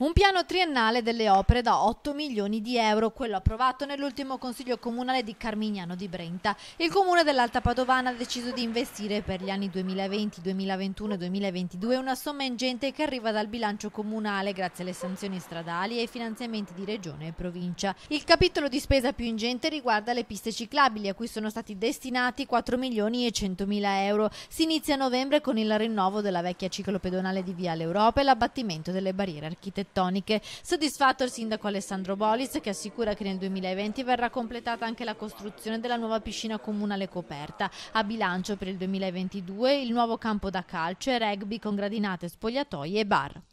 Un piano triennale delle opere da 8 milioni di euro, quello approvato nell'ultimo Consiglio Comunale di Carmignano di Brenta. Il Comune dell'Alta Padovana ha deciso di investire per gli anni 2020, 2021 e 2022 una somma ingente che arriva dal bilancio comunale grazie alle sanzioni stradali e ai finanziamenti di regione e provincia. Il capitolo di spesa più ingente riguarda le piste ciclabili a cui sono stati destinati 4 milioni e 100 mila euro. Si inizia a novembre con il rinnovo della vecchia ciclopedonale di Via l'Europa e l'abbattimento delle barriere architettoniche architettoniche. Soddisfatto il sindaco Alessandro Bolis che assicura che nel 2020 verrà completata anche la costruzione della nuova piscina comunale coperta. A bilancio per il 2022 il nuovo campo da calcio e rugby con gradinate, spogliatoie e bar.